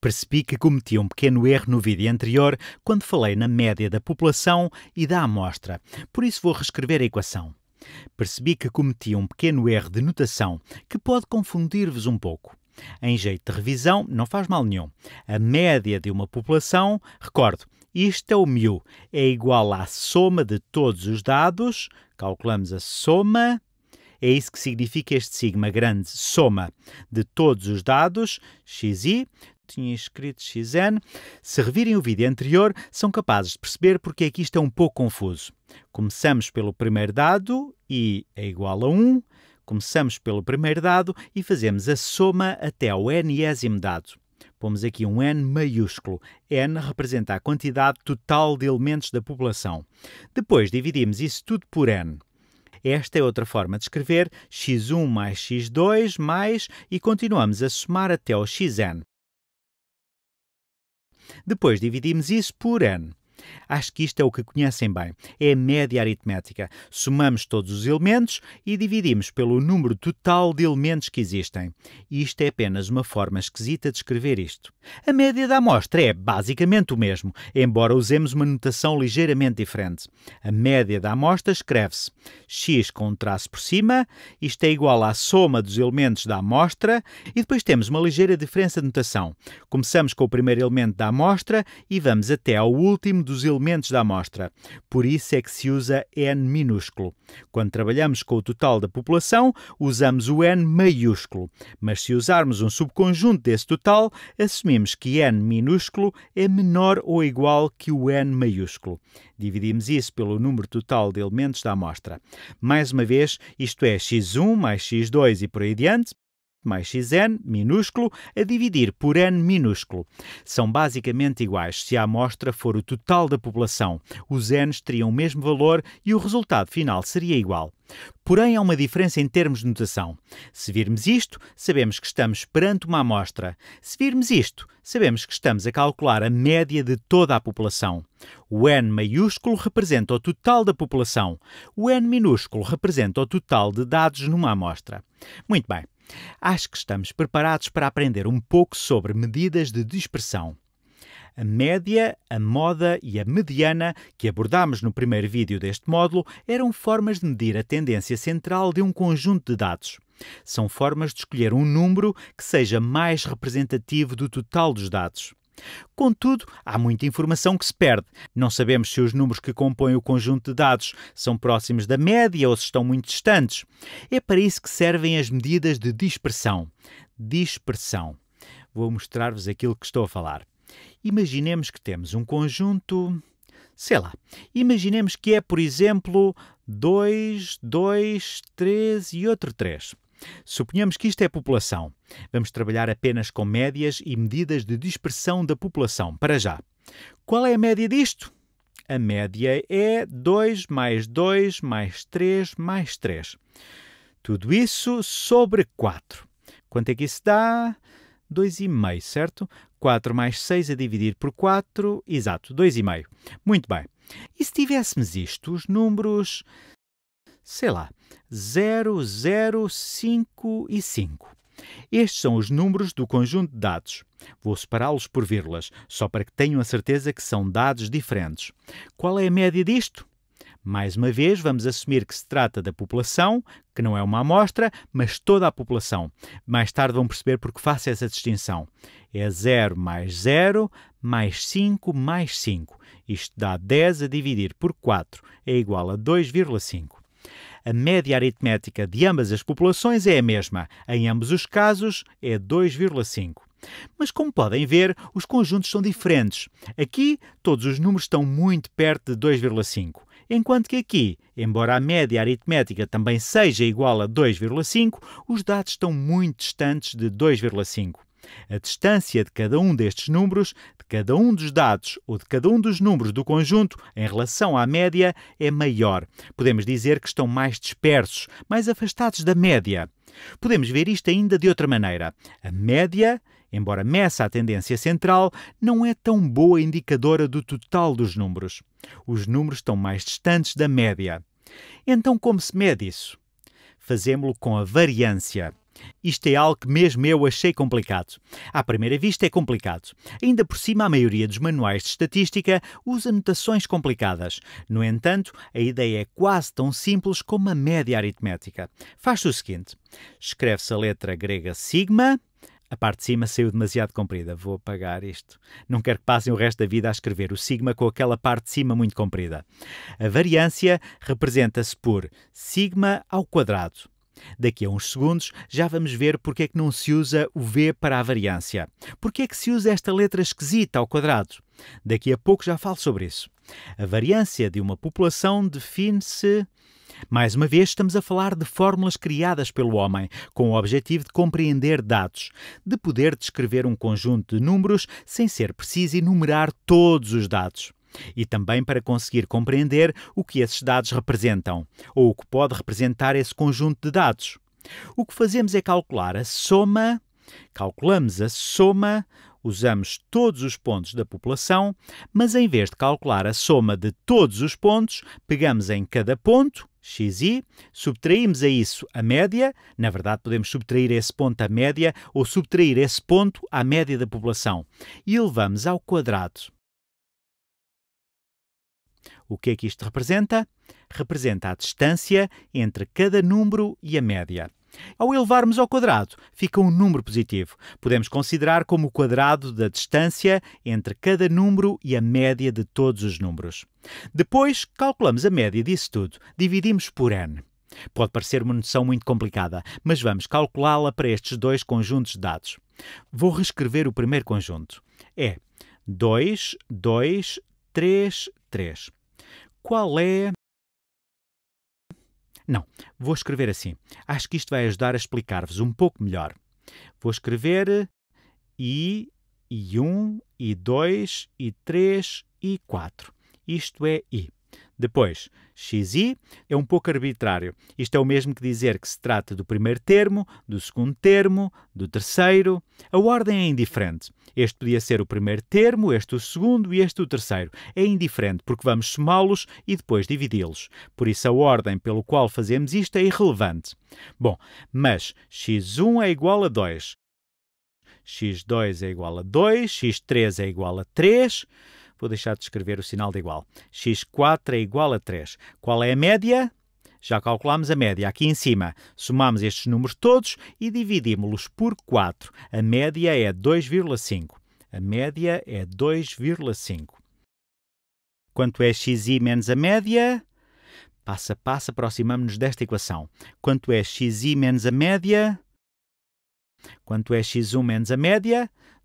Percebi que cometi um pequeno erro no vídeo anterior quando falei na média da população e da amostra, por isso vou reescrever a equação. Percebi que cometi um pequeno erro de notação que pode confundir-vos um pouco. Em jeito de revisão, não faz mal nenhum. A média de uma população, recordo, isto é o μ, é igual à soma de todos os dados, calculamos a soma, é isso que significa este sigma grande, soma de todos os dados, xi, tinha escrito XN. Se revirem o vídeo anterior, são capazes de perceber porque é que isto é um pouco confuso. Começamos pelo primeiro dado, i é igual a 1. Começamos pelo primeiro dado e fazemos a soma até ao nésimo dado. Pomos aqui um n maiúsculo. n representa a quantidade total de elementos da população. Depois dividimos isso tudo por n. Esta é outra forma de escrever x1 mais x2 mais e continuamos a somar até ao xn. Depois dividimos isso por n. Acho que isto é o que conhecem bem. É a média aritmética. Somamos todos os elementos e dividimos pelo número total de elementos que existem. E isto é apenas uma forma esquisita de escrever isto. A média da amostra é basicamente o mesmo, embora usemos uma notação ligeiramente diferente. A média da amostra escreve-se x com um traço por cima, isto é igual à soma dos elementos da amostra, e depois temos uma ligeira diferença de notação. Começamos com o primeiro elemento da amostra e vamos até ao último dos elementos da amostra. Por isso é que se usa n minúsculo. Quando trabalhamos com o total da população, usamos o n maiúsculo. Mas se usarmos um subconjunto desse total, assumimos que n minúsculo é menor ou igual que o n maiúsculo. Dividimos isso pelo número total de elementos da amostra. Mais uma vez, isto é x1 mais x2 e por aí adiante, mais xn minúsculo a dividir por n minúsculo. São basicamente iguais se a amostra for o total da população. Os n's teriam o mesmo valor e o resultado final seria igual. Porém, há uma diferença em termos de notação. Se virmos isto, sabemos que estamos perante uma amostra. Se virmos isto, sabemos que estamos a calcular a média de toda a população. O n maiúsculo representa o total da população. O n minúsculo representa o total de dados numa amostra. Muito bem. Acho que estamos preparados para aprender um pouco sobre medidas de dispersão. A média, a moda e a mediana, que abordámos no primeiro vídeo deste módulo, eram formas de medir a tendência central de um conjunto de dados. São formas de escolher um número que seja mais representativo do total dos dados. Contudo, há muita informação que se perde. Não sabemos se os números que compõem o conjunto de dados são próximos da média ou se estão muito distantes. É para isso que servem as medidas de dispersão. Dispersão. Vou mostrar-vos aquilo que estou a falar. Imaginemos que temos um conjunto. Sei lá. Imaginemos que é, por exemplo, 2, 2, 3 e outro 3. Suponhamos que isto é população. Vamos trabalhar apenas com médias e medidas de dispersão da população, para já. Qual é a média disto? A média é 2 mais 2 mais 3 mais 3. Tudo isso sobre 4. Quanto é que isso dá? 2,5, certo? 4 mais 6 a dividir por 4, exato, 2,5. Muito bem. E se tivéssemos isto, os números sei lá, e 5. Estes são os números do conjunto de dados. Vou separá-los por vírgulas, só para que tenham a certeza que são dados diferentes. Qual é a média disto? Mais uma vez, vamos assumir que se trata da população, que não é uma amostra, mas toda a população. Mais tarde vão perceber porque faço essa distinção. É 0 mais 0, mais 5, mais 5. Isto dá 10 a dividir por 4, é igual a 2,5. A média aritmética de ambas as populações é a mesma, em ambos os casos é 2,5. Mas como podem ver, os conjuntos são diferentes. Aqui, todos os números estão muito perto de 2,5, enquanto que aqui, embora a média aritmética também seja igual a 2,5, os dados estão muito distantes de 2,5. A distância de cada um destes números, de cada um dos dados ou de cada um dos números do conjunto em relação à média é maior. Podemos dizer que estão mais dispersos, mais afastados da média. Podemos ver isto ainda de outra maneira. A média, embora meça a tendência central, não é tão boa indicadora do total dos números. Os números estão mais distantes da média. Então, como se mede isso? Fazemos-lo com a variância. Isto é algo que mesmo eu achei complicado. À primeira vista é complicado. Ainda por cima, a maioria dos manuais de estatística usa notações complicadas. No entanto, a ideia é quase tão simples como a média aritmética. Faz-se o seguinte: escreve-se a letra grega sigma, a parte de cima saiu demasiado comprida. Vou apagar isto. Não quero que passem o resto da vida a escrever o sigma com aquela parte de cima muito comprida. A variância representa-se por sigma ao quadrado. Daqui a uns segundos já vamos ver porque é que não se usa o V para a variância. Porque é que se usa esta letra esquisita ao quadrado? Daqui a pouco já falo sobre isso. A variância de uma população define-se. Mais uma vez, estamos a falar de fórmulas criadas pelo homem, com o objetivo de compreender dados, de poder descrever um conjunto de números sem ser preciso enumerar todos os dados e também para conseguir compreender o que esses dados representam, ou o que pode representar esse conjunto de dados. O que fazemos é calcular a soma, calculamos a soma, usamos todos os pontos da população, mas em vez de calcular a soma de todos os pontos, pegamos em cada ponto xi, subtraímos a isso a média, na verdade podemos subtrair esse ponto à média ou subtrair esse ponto à média da população e elevamos ao quadrado. O que é que isto representa? Representa a distância entre cada número e a média. Ao elevarmos ao quadrado, fica um número positivo. Podemos considerar como o quadrado da distância entre cada número e a média de todos os números. Depois, calculamos a média disso tudo, dividimos por n. Pode parecer uma noção muito complicada, mas vamos calculá-la para estes dois conjuntos de dados. Vou reescrever o primeiro conjunto. É 2, 2, 3, 3. Qual é. Não, vou escrever assim. Acho que isto vai ajudar a explicar-vos um pouco melhor. Vou escrever I, I1, I2, I3, I4. Isto é I. Depois, xi é um pouco arbitrário. Isto é o mesmo que dizer que se trata do primeiro termo, do segundo termo, do terceiro. A ordem é indiferente. Este podia ser o primeiro termo, este o segundo e este o terceiro. É indiferente porque vamos somá-los e depois dividi-los. Por isso a ordem pelo qual fazemos isto é irrelevante. Bom, mas x1 é igual a 2. x2 é igual a 2, x3 é igual a 3. Vou deixar de escrever o sinal de igual. x4 é igual a 3. Qual é a média? Já calculamos a média aqui em cima. Somamos estes números todos e dividimos-los por 4. A média é 2,5. A média é 2,5. Quanto é xi menos a média? Passo a passo aproximamos-nos desta equação. Quanto é xi menos a média? Quanto é x1 menos a média?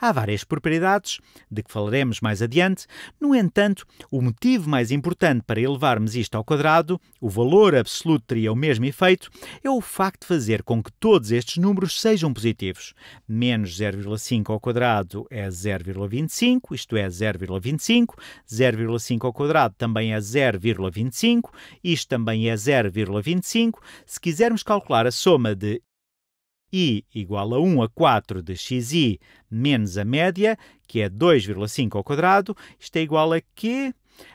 Há várias propriedades, de que falaremos mais adiante, no entanto, o motivo mais importante para elevarmos isto ao quadrado, o valor absoluto teria o mesmo efeito, é o facto de fazer com que todos estes números sejam positivos. Menos 0,5 ao quadrado é 0,25, isto é 0,25, 0,5 ao quadrado também é 0,25, isto também é 0,25. Se quisermos calcular a soma de i igual a 1 a 4 de xi menos a média, que é 2,5 ao quadrado, isto é igual a quê?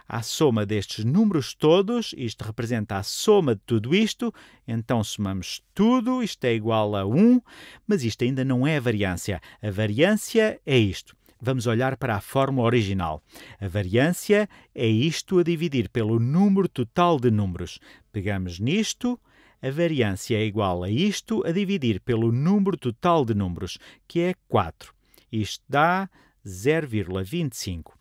A soma destes números todos, isto representa a soma de tudo isto, então somamos tudo, isto é igual a 1, mas isto ainda não é a variância. A variância é isto. Vamos olhar para a fórmula original. A variância é isto a dividir pelo número total de números. Pegamos nisto, a variância é igual a isto a dividir pelo número total de números, que é 4. Isto dá 0,25.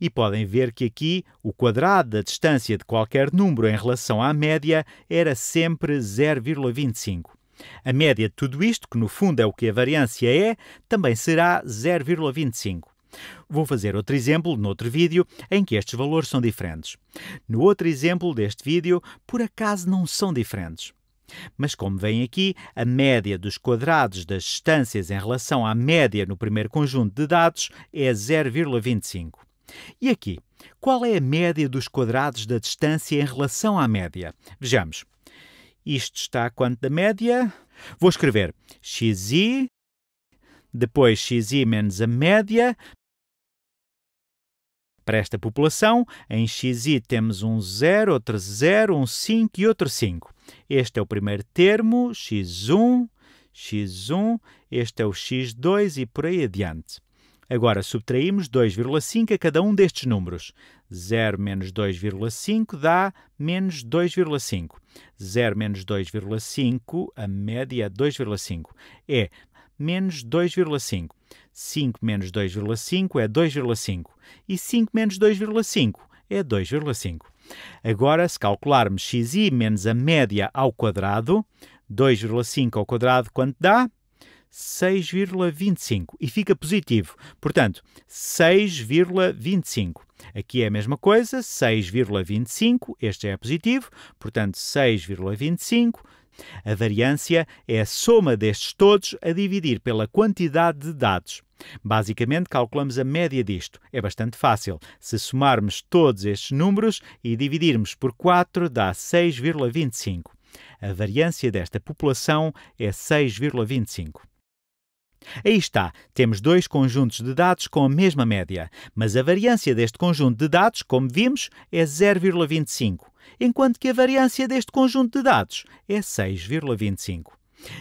E podem ver que aqui o quadrado da distância de qualquer número em relação à média era sempre 0,25. A média de tudo isto, que no fundo é o que a variância é, também será 0,25. Vou fazer outro exemplo noutro vídeo em que estes valores são diferentes. No outro exemplo deste vídeo, por acaso não são diferentes. Mas, como vem aqui, a média dos quadrados das distâncias em relação à média no primeiro conjunto de dados é 0,25. E aqui, qual é a média dos quadrados da distância em relação à média? Vejamos. Isto está quanto da média? Vou escrever xi, depois xi menos a média, para esta população, em xi temos um 0, outro 0, um 5 e outro 5. Este é o primeiro termo, x1, x1, este é o x2 e por aí adiante. Agora, subtraímos 2,5 a cada um destes números. 0 menos 2,5 dá menos 2,5. 0 menos 2,5, a média é 2,5. É menos 2,5. 5 menos 2,5 é 2,5 e 5 menos 2,5 é 2,5. Agora, se calcularmos xi menos a média ao quadrado, 2,5 ao quadrado quanto dá? 6,25 e fica positivo. Portanto, 6,25. Aqui é a mesma coisa, 6,25, este é positivo, portanto 6,25 a variância é a soma destes todos a dividir pela quantidade de dados. Basicamente, calculamos a média disto. É bastante fácil. Se somarmos todos estes números e dividirmos por 4, dá 6,25. A variância desta população é 6,25. Aí está, temos dois conjuntos de dados com a mesma média, mas a variância deste conjunto de dados, como vimos, é 0,25, enquanto que a variância deste conjunto de dados é 6,25.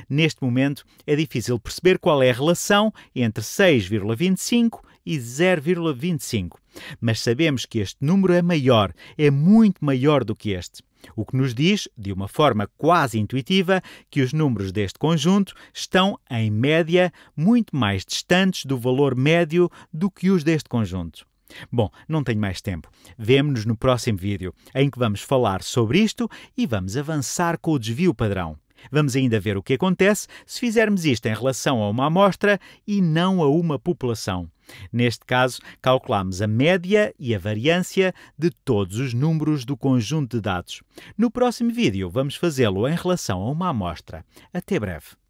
Neste momento, é difícil perceber qual é a relação entre 6,25 e 0,25, mas sabemos que este número é maior, é muito maior do que este o que nos diz, de uma forma quase intuitiva, que os números deste conjunto estão, em média, muito mais distantes do valor médio do que os deste conjunto. Bom, não tenho mais tempo. Vemo-nos no próximo vídeo, em que vamos falar sobre isto e vamos avançar com o desvio padrão. Vamos ainda ver o que acontece se fizermos isto em relação a uma amostra e não a uma população. Neste caso, calculamos a média e a variância de todos os números do conjunto de dados. No próximo vídeo, vamos fazê-lo em relação a uma amostra. Até breve!